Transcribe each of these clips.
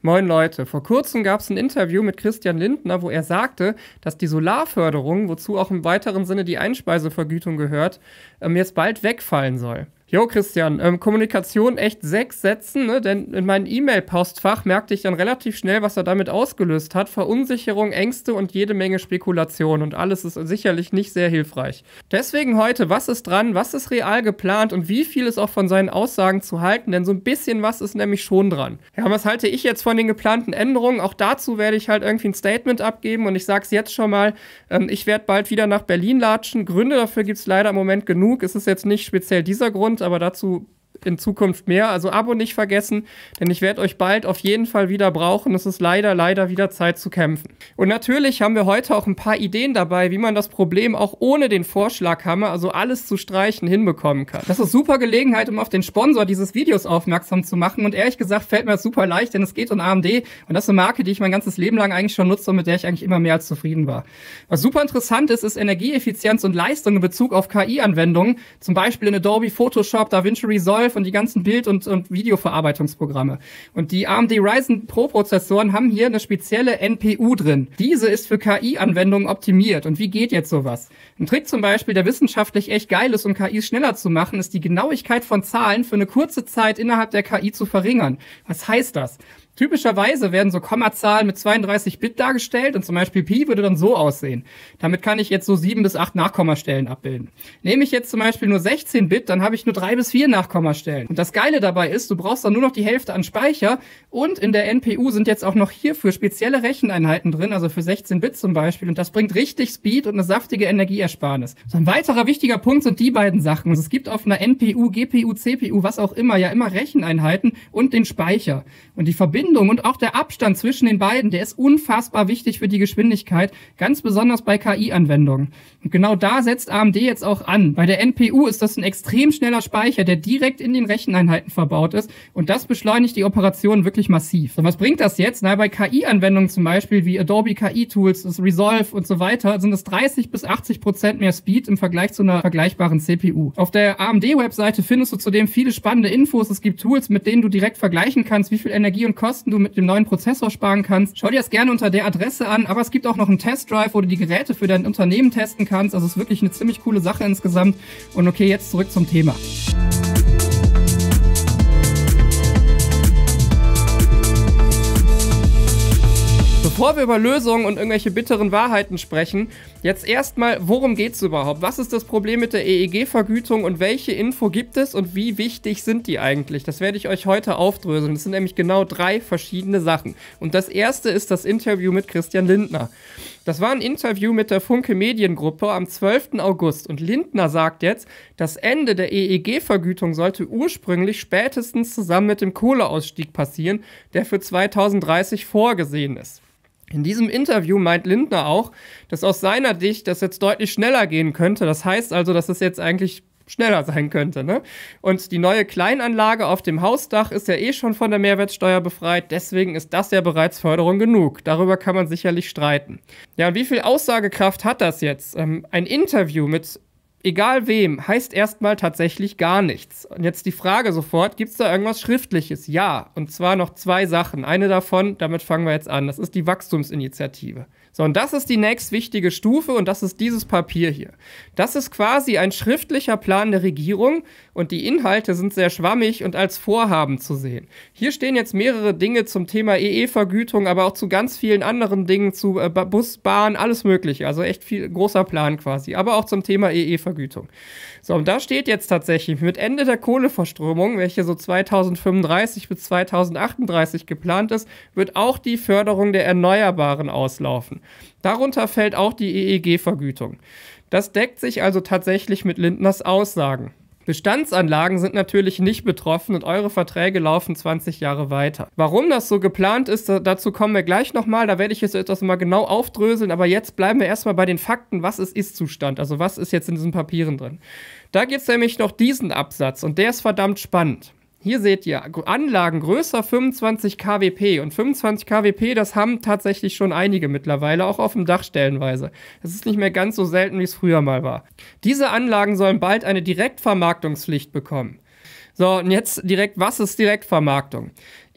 Moin Leute, vor kurzem gab es ein Interview mit Christian Lindner, wo er sagte, dass die Solarförderung, wozu auch im weiteren Sinne die Einspeisevergütung gehört, ähm, jetzt bald wegfallen soll. Jo, Christian, ähm, Kommunikation echt sechs Sätzen, ne? denn in meinem E-Mail-Postfach merkte ich dann relativ schnell, was er damit ausgelöst hat. Verunsicherung, Ängste und jede Menge Spekulation und alles ist sicherlich nicht sehr hilfreich. Deswegen heute, was ist dran, was ist real geplant und wie viel ist auch von seinen Aussagen zu halten, denn so ein bisschen was ist nämlich schon dran. Ja, was halte ich jetzt von den geplanten Änderungen? Auch dazu werde ich halt irgendwie ein Statement abgeben und ich sage es jetzt schon mal, ähm, ich werde bald wieder nach Berlin latschen. Gründe dafür gibt es leider im Moment genug. Es ist jetzt nicht speziell dieser Grund, kommt, aber dazu in Zukunft mehr. Also Abo nicht vergessen, denn ich werde euch bald auf jeden Fall wieder brauchen. Es ist leider, leider wieder Zeit zu kämpfen. Und natürlich haben wir heute auch ein paar Ideen dabei, wie man das Problem auch ohne den Vorschlaghammer, also alles zu streichen, hinbekommen kann. Das ist super Gelegenheit, um auf den Sponsor dieses Videos aufmerksam zu machen. Und ehrlich gesagt fällt mir das super leicht, denn es geht um AMD. Und das ist eine Marke, die ich mein ganzes Leben lang eigentlich schon nutze und mit der ich eigentlich immer mehr als zufrieden war. Was super interessant ist, ist Energieeffizienz und Leistung in Bezug auf KI-Anwendungen. Zum Beispiel in Adobe Photoshop, DaVinci Resolve 12 und die ganzen Bild- und, und Videoverarbeitungsprogramme. Und die AMD Ryzen Pro Prozessoren haben hier eine spezielle NPU drin. Diese ist für KI-Anwendungen optimiert. Und wie geht jetzt sowas? Ein Trick zum Beispiel, der wissenschaftlich echt geil ist, um KIs schneller zu machen, ist die Genauigkeit von Zahlen für eine kurze Zeit innerhalb der KI zu verringern. Was heißt das? Typischerweise werden so Kommazahlen mit 32 Bit dargestellt und zum Beispiel Pi würde dann so aussehen. Damit kann ich jetzt so sieben bis acht Nachkommastellen abbilden. Nehme ich jetzt zum Beispiel nur 16 Bit, dann habe ich nur drei bis vier Nachkommastellen. Und das Geile dabei ist, du brauchst dann nur noch die Hälfte an Speicher und in der NPU sind jetzt auch noch hierfür spezielle Recheneinheiten drin, also für 16 Bit zum Beispiel. Und das bringt richtig Speed und eine saftige Energieersparnis. So ein weiterer wichtiger Punkt sind die beiden Sachen. Also es gibt auf einer NPU, GPU, CPU, was auch immer, ja immer Recheneinheiten und den Speicher. Und die verbinden Verbindung und auch der Abstand zwischen den beiden, der ist unfassbar wichtig für die Geschwindigkeit, ganz besonders bei KI-Anwendungen. Und genau da setzt AMD jetzt auch an. Bei der NPU ist das ein extrem schneller Speicher, der direkt in den Recheneinheiten verbaut ist und das beschleunigt die Operation wirklich massiv. Und was bringt das jetzt? Na, bei KI-Anwendungen zum Beispiel wie Adobe KI-Tools, das Resolve und so weiter, sind es 30 bis 80 Prozent mehr Speed im Vergleich zu einer vergleichbaren CPU. Auf der AMD-Webseite findest du zudem viele spannende Infos. Es gibt Tools, mit denen du direkt vergleichen kannst, wie viel Energie und Kosten Kosten du mit dem neuen Prozessor sparen kannst. Schau dir das gerne unter der Adresse an, aber es gibt auch noch einen Testdrive, wo du die Geräte für dein Unternehmen testen kannst. Also es ist wirklich eine ziemlich coole Sache insgesamt. Und okay, jetzt zurück zum Thema. bevor wir über Lösungen und irgendwelche bitteren Wahrheiten sprechen, jetzt erstmal, worum geht es überhaupt? Was ist das Problem mit der EEG-Vergütung und welche Info gibt es und wie wichtig sind die eigentlich? Das werde ich euch heute aufdröseln. Das sind nämlich genau drei verschiedene Sachen. Und das erste ist das Interview mit Christian Lindner. Das war ein Interview mit der Funke Mediengruppe am 12. August und Lindner sagt jetzt, das Ende der EEG-Vergütung sollte ursprünglich spätestens zusammen mit dem Kohleausstieg passieren, der für 2030 vorgesehen ist. In diesem Interview meint Lindner auch, dass aus seiner Sicht das jetzt deutlich schneller gehen könnte. Das heißt also, dass es jetzt eigentlich schneller sein könnte. Ne? Und die neue Kleinanlage auf dem Hausdach ist ja eh schon von der Mehrwertsteuer befreit, deswegen ist das ja bereits Förderung genug. Darüber kann man sicherlich streiten. Ja, und wie viel Aussagekraft hat das jetzt? Ähm, ein Interview mit egal wem, heißt erstmal tatsächlich gar nichts. Und jetzt die Frage sofort, gibt es da irgendwas Schriftliches? Ja, und zwar noch zwei Sachen. Eine davon, damit fangen wir jetzt an, das ist die Wachstumsinitiative. So, und das ist die nächst wichtige Stufe und das ist dieses Papier hier. Das ist quasi ein schriftlicher Plan der Regierung und die Inhalte sind sehr schwammig und als Vorhaben zu sehen. Hier stehen jetzt mehrere Dinge zum Thema EE-Vergütung, aber auch zu ganz vielen anderen Dingen, zu äh, Bus, Bahn, alles mögliche. Also echt viel großer Plan quasi, aber auch zum Thema EE-Vergütung. So, und da steht jetzt tatsächlich mit Ende der Kohleverströmung, welche so 2035 bis 2038 geplant ist, wird auch die Förderung der Erneuerbaren auslaufen. Darunter fällt auch die EEG-Vergütung. Das deckt sich also tatsächlich mit Lindners Aussagen. Bestandsanlagen sind natürlich nicht betroffen und eure Verträge laufen 20 Jahre weiter. Warum das so geplant ist, dazu kommen wir gleich nochmal. Da werde ich jetzt etwas mal genau aufdröseln, aber jetzt bleiben wir erstmal bei den Fakten. Was ist Ist-Zustand? Also, was ist jetzt in diesen Papieren drin? Da gibt es nämlich noch diesen Absatz und der ist verdammt spannend. Hier seht ihr Anlagen größer 25 kWp und 25 kWp, das haben tatsächlich schon einige mittlerweile, auch auf dem Dach stellenweise. Das ist nicht mehr ganz so selten, wie es früher mal war. Diese Anlagen sollen bald eine Direktvermarktungspflicht bekommen. So, und jetzt direkt, was ist Direktvermarktung?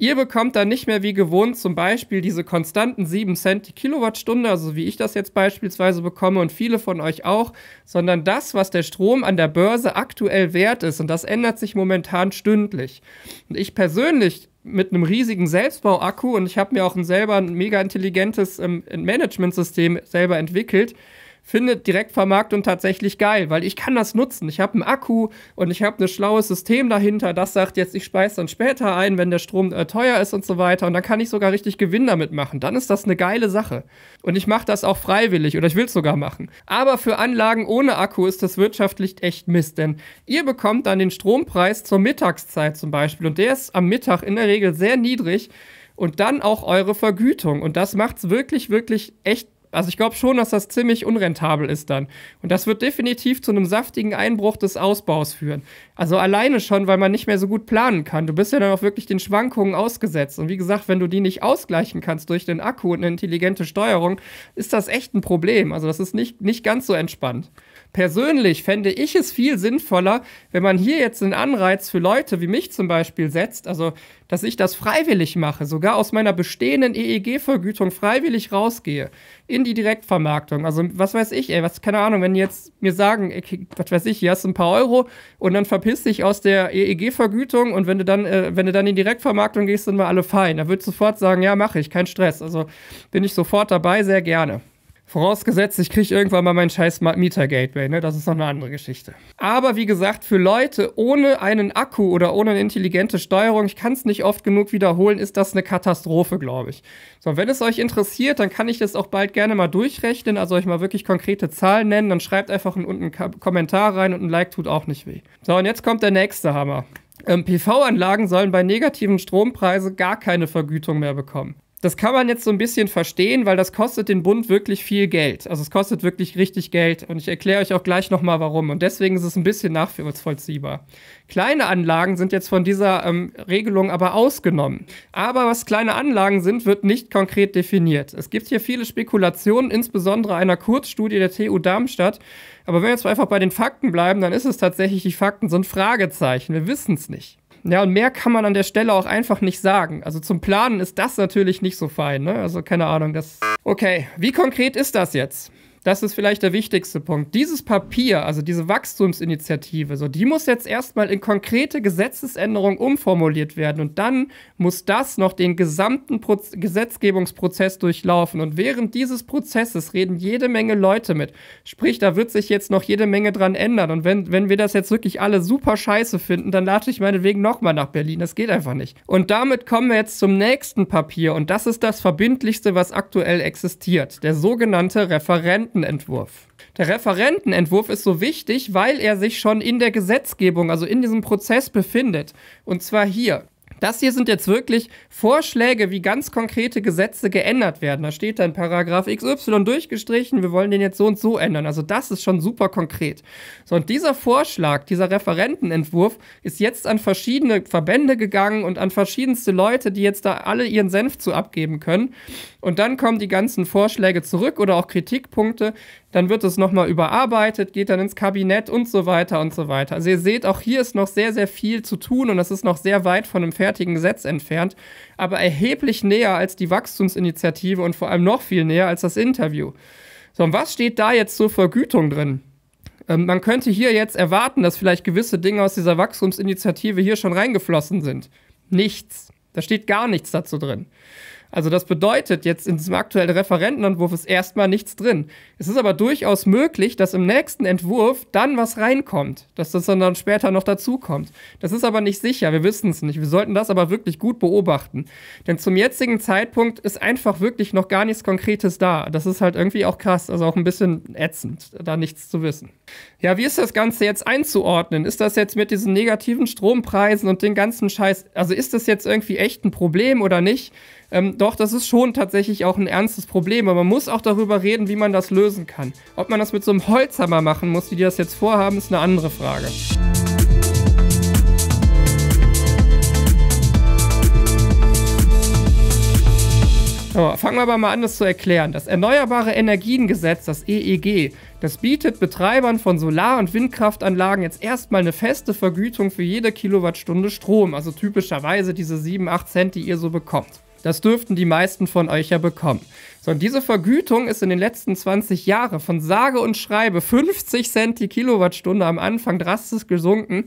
Ihr bekommt dann nicht mehr wie gewohnt zum Beispiel diese konstanten 7 Cent die Kilowattstunde, also wie ich das jetzt beispielsweise bekomme und viele von euch auch, sondern das, was der Strom an der Börse aktuell wert ist. Und das ändert sich momentan stündlich. Und ich persönlich mit einem riesigen Selbstbauakku und ich habe mir auch ein selber ein mega intelligentes ähm, Management-System selber entwickelt, findet Direktvermarktung tatsächlich geil, weil ich kann das nutzen. Ich habe einen Akku und ich habe ne ein schlaues System dahinter, das sagt jetzt, ich speise dann später ein, wenn der Strom äh, teuer ist und so weiter. Und dann kann ich sogar richtig Gewinn damit machen. Dann ist das eine geile Sache. Und ich mache das auch freiwillig oder ich will es sogar machen. Aber für Anlagen ohne Akku ist das wirtschaftlich echt Mist, denn ihr bekommt dann den Strompreis zur Mittagszeit zum Beispiel und der ist am Mittag in der Regel sehr niedrig und dann auch eure Vergütung. Und das macht es wirklich, wirklich echt also ich glaube schon, dass das ziemlich unrentabel ist dann. Und das wird definitiv zu einem saftigen Einbruch des Ausbaus führen. Also alleine schon, weil man nicht mehr so gut planen kann. Du bist ja dann auch wirklich den Schwankungen ausgesetzt. Und wie gesagt, wenn du die nicht ausgleichen kannst durch den Akku und eine intelligente Steuerung, ist das echt ein Problem. Also das ist nicht, nicht ganz so entspannt. Persönlich fände ich es viel sinnvoller, wenn man hier jetzt einen Anreiz für Leute wie mich zum Beispiel setzt, also dass ich das freiwillig mache, sogar aus meiner bestehenden EEG-Vergütung freiwillig rausgehe in die Direktvermarktung. Also was weiß ich, ey, was keine Ahnung, wenn die jetzt mir sagen, ey, was weiß ich, hier hast du ein paar Euro und dann verpiss dich aus der EEG-Vergütung und wenn du dann, äh, wenn du dann in die Direktvermarktung gehst, sind wir alle fein. Da würde ich sofort sagen, ja, mache ich, kein Stress. Also bin ich sofort dabei, sehr gerne. Vorausgesetzt, ich kriege irgendwann mal mein scheiß Smart Meter Gateway, ne? Das ist noch eine andere Geschichte. Aber wie gesagt, für Leute ohne einen Akku oder ohne eine intelligente Steuerung, ich kann es nicht oft genug wiederholen, ist das eine Katastrophe, glaube ich. So, wenn es euch interessiert, dann kann ich das auch bald gerne mal durchrechnen, also euch mal wirklich konkrete Zahlen nennen, dann schreibt einfach unten einen Kommentar rein und ein Like tut auch nicht weh. So, und jetzt kommt der nächste Hammer. Ähm, PV-Anlagen sollen bei negativen Strompreisen gar keine Vergütung mehr bekommen das kann man jetzt so ein bisschen verstehen, weil das kostet den Bund wirklich viel Geld. Also es kostet wirklich richtig Geld und ich erkläre euch auch gleich nochmal warum. Und deswegen ist es ein bisschen nachvollziehbar. Kleine Anlagen sind jetzt von dieser ähm, Regelung aber ausgenommen. Aber was kleine Anlagen sind, wird nicht konkret definiert. Es gibt hier viele Spekulationen, insbesondere einer Kurzstudie der TU Darmstadt. Aber wenn wir jetzt einfach bei den Fakten bleiben, dann ist es tatsächlich, die Fakten sind Fragezeichen. Wir wissen es nicht. Ja, und mehr kann man an der Stelle auch einfach nicht sagen. Also zum Planen ist das natürlich nicht so fein, ne? Also keine Ahnung, das. Okay, wie konkret ist das jetzt? das ist vielleicht der wichtigste Punkt. Dieses Papier, also diese Wachstumsinitiative, so, die muss jetzt erstmal in konkrete Gesetzesänderungen umformuliert werden und dann muss das noch den gesamten Proz Gesetzgebungsprozess durchlaufen. Und während dieses Prozesses reden jede Menge Leute mit. Sprich, da wird sich jetzt noch jede Menge dran ändern. Und wenn, wenn wir das jetzt wirklich alle super scheiße finden, dann lade ich meinetwegen nochmal nach Berlin. Das geht einfach nicht. Und damit kommen wir jetzt zum nächsten Papier und das ist das verbindlichste, was aktuell existiert. Der sogenannte Referent Referentenentwurf. Der Referentenentwurf ist so wichtig, weil er sich schon in der Gesetzgebung, also in diesem Prozess befindet. Und zwar hier. Das hier sind jetzt wirklich Vorschläge, wie ganz konkrete Gesetze geändert werden. Da steht dann Paragraph XY durchgestrichen, wir wollen den jetzt so und so ändern. Also das ist schon super konkret. So, und dieser Vorschlag, dieser Referentenentwurf ist jetzt an verschiedene Verbände gegangen und an verschiedenste Leute, die jetzt da alle ihren Senf zu abgeben können. Und dann kommen die ganzen Vorschläge zurück oder auch Kritikpunkte dann wird es nochmal überarbeitet, geht dann ins Kabinett und so weiter und so weiter. Also ihr seht, auch hier ist noch sehr, sehr viel zu tun und das ist noch sehr weit von einem fertigen Gesetz entfernt, aber erheblich näher als die Wachstumsinitiative und vor allem noch viel näher als das Interview. So, und was steht da jetzt zur Vergütung drin? Ähm, man könnte hier jetzt erwarten, dass vielleicht gewisse Dinge aus dieser Wachstumsinitiative hier schon reingeflossen sind. Nichts. Da steht gar nichts dazu drin. Also das bedeutet, jetzt in diesem aktuellen Referentenentwurf ist erstmal nichts drin. Es ist aber durchaus möglich, dass im nächsten Entwurf dann was reinkommt, dass das dann später noch dazukommt. Das ist aber nicht sicher, wir wissen es nicht. Wir sollten das aber wirklich gut beobachten. Denn zum jetzigen Zeitpunkt ist einfach wirklich noch gar nichts Konkretes da. Das ist halt irgendwie auch krass, also auch ein bisschen ätzend, da nichts zu wissen. Ja, wie ist das Ganze jetzt einzuordnen? Ist das jetzt mit diesen negativen Strompreisen und den ganzen Scheiß, also ist das jetzt irgendwie echt ein Problem oder nicht? Ähm, doch, das ist schon tatsächlich auch ein ernstes Problem, aber man muss auch darüber reden, wie man das lösen kann. Ob man das mit so einem Holzhammer machen muss, wie die das jetzt vorhaben, ist eine andere Frage. So, fangen wir aber mal an, das zu erklären. Das Erneuerbare Energiengesetz, das EEG, das bietet Betreibern von Solar- und Windkraftanlagen jetzt erstmal eine feste Vergütung für jede Kilowattstunde Strom, also typischerweise diese 7, 8 Cent, die ihr so bekommt. Das dürften die meisten von euch ja bekommen. So, und diese Vergütung ist in den letzten 20 Jahren von sage und schreibe 50 Cent die Kilowattstunde am Anfang drastisch gesunken.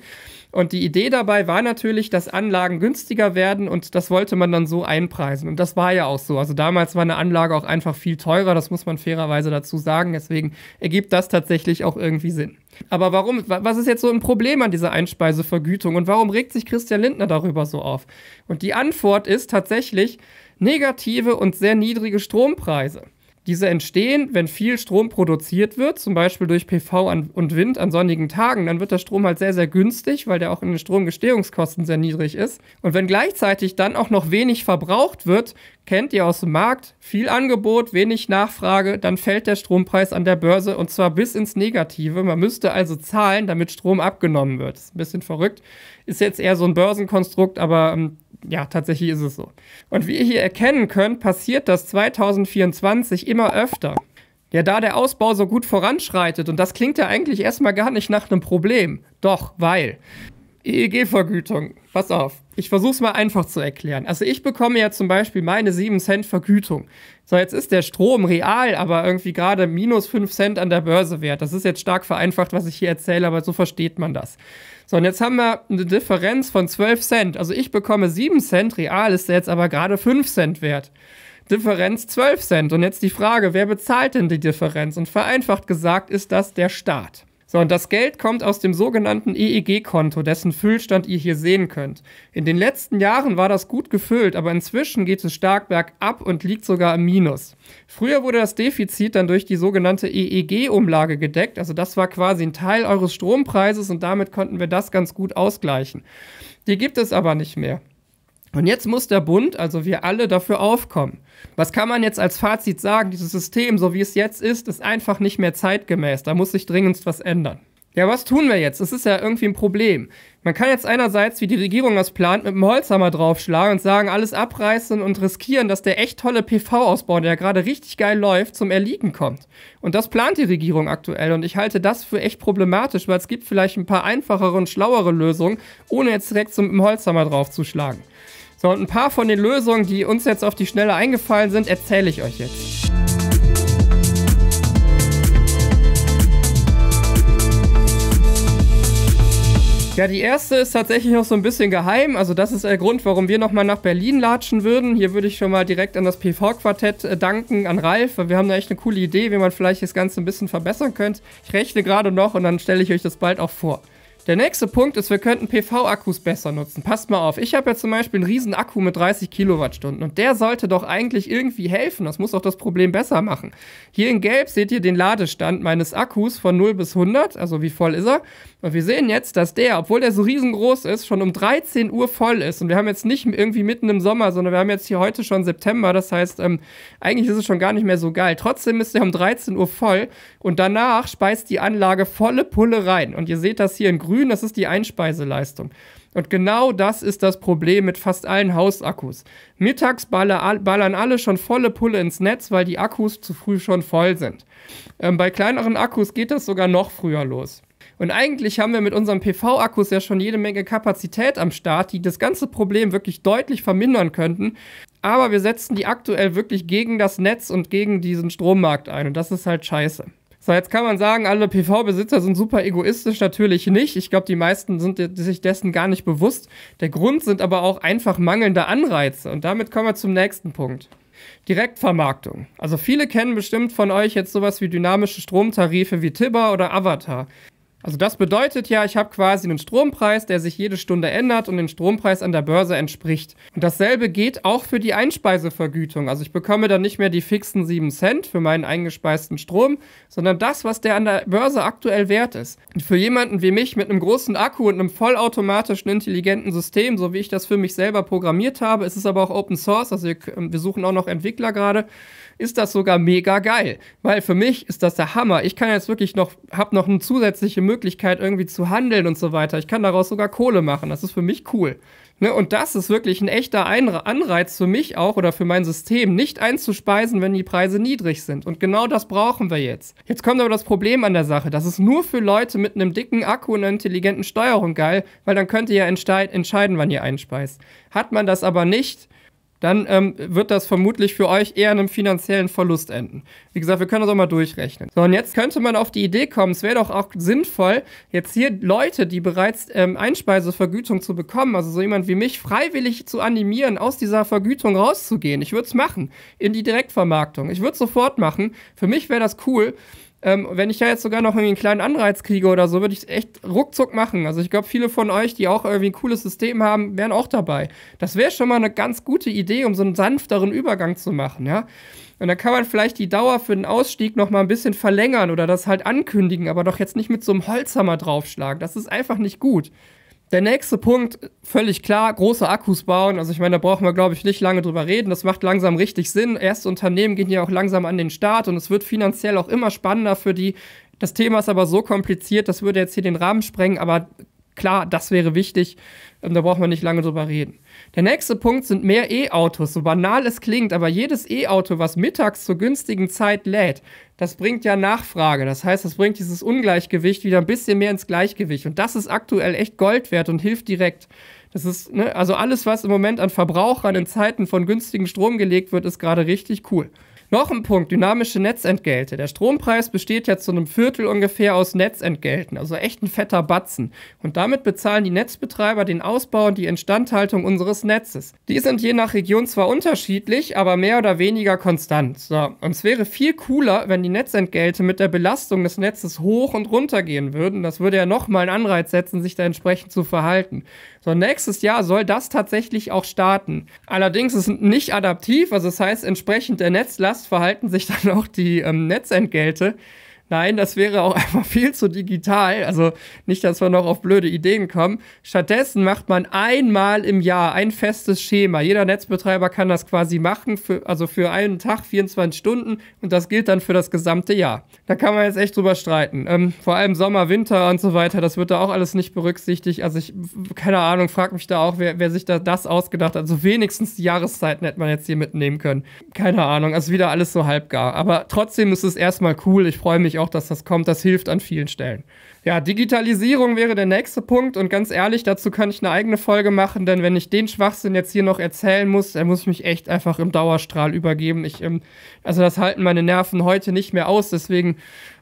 Und die Idee dabei war natürlich, dass Anlagen günstiger werden und das wollte man dann so einpreisen. Und das war ja auch so. Also damals war eine Anlage auch einfach viel teurer, das muss man fairerweise dazu sagen. Deswegen ergibt das tatsächlich auch irgendwie Sinn. Aber warum, was ist jetzt so ein Problem an dieser Einspeisevergütung und warum regt sich Christian Lindner darüber so auf? Und die Antwort ist tatsächlich, negative und sehr niedrige Strompreise. Diese entstehen, wenn viel Strom produziert wird, zum Beispiel durch PV und Wind an sonnigen Tagen, dann wird der Strom halt sehr, sehr günstig, weil der auch in den Stromgestehungskosten sehr niedrig ist. Und wenn gleichzeitig dann auch noch wenig verbraucht wird, kennt ihr aus dem Markt, viel Angebot, wenig Nachfrage, dann fällt der Strompreis an der Börse und zwar bis ins Negative. Man müsste also zahlen, damit Strom abgenommen wird. Ist ein bisschen verrückt. Ist jetzt eher so ein Börsenkonstrukt, aber ähm, ja, tatsächlich ist es so. Und wie ihr hier erkennen könnt, passiert das 2024 immer öfter. Ja, da der Ausbau so gut voranschreitet, und das klingt ja eigentlich erstmal gar nicht nach einem Problem. Doch, weil. EEG-Vergütung, pass auf. Ich versuche es mal einfach zu erklären. Also ich bekomme ja zum Beispiel meine 7 Cent Vergütung. So, jetzt ist der Strom real, aber irgendwie gerade minus 5 Cent an der Börse wert. Das ist jetzt stark vereinfacht, was ich hier erzähle, aber so versteht man das. So, und jetzt haben wir eine Differenz von 12 Cent. Also ich bekomme 7 Cent, real ist der jetzt aber gerade 5 Cent wert. Differenz 12 Cent. Und jetzt die Frage, wer bezahlt denn die Differenz? Und vereinfacht gesagt ist das der Staat. So, und das Geld kommt aus dem sogenannten EEG-Konto, dessen Füllstand ihr hier sehen könnt. In den letzten Jahren war das gut gefüllt, aber inzwischen geht es stark bergab und liegt sogar im Minus. Früher wurde das Defizit dann durch die sogenannte EEG-Umlage gedeckt, also das war quasi ein Teil eures Strompreises und damit konnten wir das ganz gut ausgleichen. Die gibt es aber nicht mehr. Und jetzt muss der Bund, also wir alle, dafür aufkommen. Was kann man jetzt als Fazit sagen? Dieses System, so wie es jetzt ist, ist einfach nicht mehr zeitgemäß. Da muss sich dringendst was ändern. Ja, was tun wir jetzt? Das ist ja irgendwie ein Problem. Man kann jetzt einerseits, wie die Regierung das plant, mit dem Holzhammer draufschlagen und sagen, alles abreißen und riskieren, dass der echt tolle PV-Ausbau, der gerade richtig geil läuft, zum Erliegen kommt. Und das plant die Regierung aktuell und ich halte das für echt problematisch, weil es gibt vielleicht ein paar einfachere und schlauere Lösungen, ohne jetzt direkt so mit dem Holzhammer draufzuschlagen. So, und ein paar von den Lösungen, die uns jetzt auf die Schnelle eingefallen sind, erzähle ich euch jetzt. Ja, die erste ist tatsächlich noch so ein bisschen geheim. Also das ist der Grund, warum wir nochmal nach Berlin latschen würden. Hier würde ich schon mal direkt an das PV-Quartett äh, danken, an Ralf, weil wir haben da echt eine coole Idee, wie man vielleicht das Ganze ein bisschen verbessern könnte. Ich rechne gerade noch und dann stelle ich euch das bald auch vor. Der nächste Punkt ist, wir könnten PV-Akkus besser nutzen. Passt mal auf, ich habe ja zum Beispiel einen riesen Akku mit 30 Kilowattstunden und der sollte doch eigentlich irgendwie helfen. Das muss doch das Problem besser machen. Hier in Gelb seht ihr den Ladestand meines Akkus von 0 bis 100, also wie voll ist er. Und wir sehen jetzt, dass der, obwohl der so riesengroß ist, schon um 13 Uhr voll ist. Und wir haben jetzt nicht irgendwie mitten im Sommer, sondern wir haben jetzt hier heute schon September. Das heißt, ähm, eigentlich ist es schon gar nicht mehr so geil. Trotzdem ist der um 13 Uhr voll und danach speist die Anlage volle Pulle rein. Und ihr seht das hier in grün grün, das ist die Einspeiseleistung. Und genau das ist das Problem mit fast allen Hausakkus. Mittags ballern alle schon volle Pulle ins Netz, weil die Akkus zu früh schon voll sind. Ähm, bei kleineren Akkus geht das sogar noch früher los. Und eigentlich haben wir mit unseren PV-Akkus ja schon jede Menge Kapazität am Start, die das ganze Problem wirklich deutlich vermindern könnten. Aber wir setzen die aktuell wirklich gegen das Netz und gegen diesen Strommarkt ein. Und das ist halt scheiße. So, jetzt kann man sagen, alle PV-Besitzer sind super egoistisch, natürlich nicht. Ich glaube, die meisten sind sich dessen gar nicht bewusst. Der Grund sind aber auch einfach mangelnde Anreize. Und damit kommen wir zum nächsten Punkt. Direktvermarktung. Also viele kennen bestimmt von euch jetzt sowas wie dynamische Stromtarife wie Tibber oder Avatar. Also das bedeutet ja, ich habe quasi einen Strompreis, der sich jede Stunde ändert und den Strompreis an der Börse entspricht. Und dasselbe geht auch für die Einspeisevergütung. Also ich bekomme dann nicht mehr die fixen 7 Cent für meinen eingespeisten Strom, sondern das, was der an der Börse aktuell wert ist. Und für jemanden wie mich mit einem großen Akku und einem vollautomatischen intelligenten System, so wie ich das für mich selber programmiert habe, ist es aber auch Open Source, also wir, wir suchen auch noch Entwickler gerade ist das sogar mega geil. Weil für mich ist das der Hammer. Ich kann jetzt wirklich noch, habe noch eine zusätzliche Möglichkeit irgendwie zu handeln und so weiter. Ich kann daraus sogar Kohle machen. Das ist für mich cool. Ne, und das ist wirklich ein echter Anreiz für mich auch oder für mein System, nicht einzuspeisen, wenn die Preise niedrig sind. Und genau das brauchen wir jetzt. Jetzt kommt aber das Problem an der Sache. Das ist nur für Leute mit einem dicken Akku und einer intelligenten Steuerung geil, weil dann könnt ihr ja entscheiden, wann ihr einspeist. Hat man das aber nicht, dann ähm, wird das vermutlich für euch eher in einem finanziellen Verlust enden. Wie gesagt, wir können das auch mal durchrechnen. So, und jetzt könnte man auf die Idee kommen, es wäre doch auch sinnvoll, jetzt hier Leute, die bereits ähm, Einspeisevergütung zu bekommen, also so jemand wie mich, freiwillig zu animieren, aus dieser Vergütung rauszugehen. Ich würde es machen, in die Direktvermarktung. Ich würde es sofort machen. Für mich wäre das cool. Ähm, wenn ich da jetzt sogar noch irgendwie einen kleinen Anreiz kriege oder so, würde ich es echt ruckzuck machen. Also ich glaube, viele von euch, die auch irgendwie ein cooles System haben, wären auch dabei. Das wäre schon mal eine ganz gute Idee, um so einen sanfteren Übergang zu machen, ja. Und dann kann man vielleicht die Dauer für den Ausstieg noch mal ein bisschen verlängern oder das halt ankündigen, aber doch jetzt nicht mit so einem Holzhammer draufschlagen. Das ist einfach nicht gut. Der nächste Punkt, völlig klar, große Akkus bauen. Also ich meine, da brauchen wir, glaube ich, nicht lange drüber reden. Das macht langsam richtig Sinn. Erste Unternehmen gehen ja auch langsam an den Start und es wird finanziell auch immer spannender für die. Das Thema ist aber so kompliziert, das würde jetzt hier den Rahmen sprengen, aber Klar, das wäre wichtig. Ähm, da braucht man nicht lange drüber reden. Der nächste Punkt sind mehr E-Autos. So banal es klingt, aber jedes E-Auto, was mittags zur günstigen Zeit lädt, das bringt ja Nachfrage. Das heißt, das bringt dieses Ungleichgewicht wieder ein bisschen mehr ins Gleichgewicht. Und das ist aktuell echt Gold wert und hilft direkt. Das ist, ne, also alles, was im Moment an Verbrauchern in Zeiten von günstigem Strom gelegt wird, ist gerade richtig cool. Noch ein Punkt, dynamische Netzentgelte. Der Strompreis besteht ja zu einem Viertel ungefähr aus Netzentgelten, also echt ein fetter Batzen. Und damit bezahlen die Netzbetreiber den Ausbau und die Instandhaltung unseres Netzes. Die sind je nach Region zwar unterschiedlich, aber mehr oder weniger konstant. So, und es wäre viel cooler, wenn die Netzentgelte mit der Belastung des Netzes hoch und runter gehen würden. Das würde ja nochmal einen Anreiz setzen, sich da entsprechend zu verhalten. So, nächstes Jahr soll das tatsächlich auch starten. Allerdings ist es nicht adaptiv, also das heißt, entsprechend der Netzlast verhalten sich dann auch die ähm, Netzentgelte. Nein, das wäre auch einfach viel zu digital. Also nicht, dass wir noch auf blöde Ideen kommen. Stattdessen macht man einmal im Jahr ein festes Schema. Jeder Netzbetreiber kann das quasi machen, für, also für einen Tag 24 Stunden und das gilt dann für das gesamte Jahr. Da kann man jetzt echt drüber streiten. Ähm, vor allem Sommer, Winter und so weiter, das wird da auch alles nicht berücksichtigt. Also ich, keine Ahnung, frag mich da auch, wer, wer sich da das ausgedacht hat. Also wenigstens die Jahreszeiten hätte man jetzt hier mitnehmen können. Keine Ahnung, also wieder alles so halbgar. Aber trotzdem ist es erstmal cool. Ich freue mich auch auch, dass das kommt. Das hilft an vielen Stellen. Ja, Digitalisierung wäre der nächste Punkt und ganz ehrlich, dazu kann ich eine eigene Folge machen, denn wenn ich den Schwachsinn jetzt hier noch erzählen muss, dann muss ich mich echt einfach im Dauerstrahl übergeben. Ich, ähm, also das halten meine Nerven heute nicht mehr aus, deswegen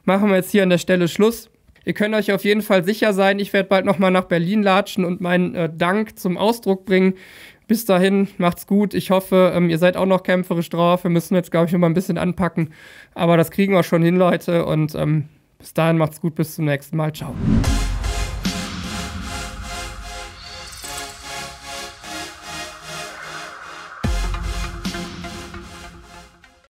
machen wir jetzt hier an der Stelle Schluss. Ihr könnt euch auf jeden Fall sicher sein, ich werde bald nochmal nach Berlin latschen und meinen äh, Dank zum Ausdruck bringen. Bis dahin, macht's gut. Ich hoffe, ähm, ihr seid auch noch kämpferisch drauf. Wir müssen jetzt, glaube ich, noch mal ein bisschen anpacken. Aber das kriegen wir schon hin, Leute. Und ähm, bis dahin, macht's gut. Bis zum nächsten Mal. Ciao.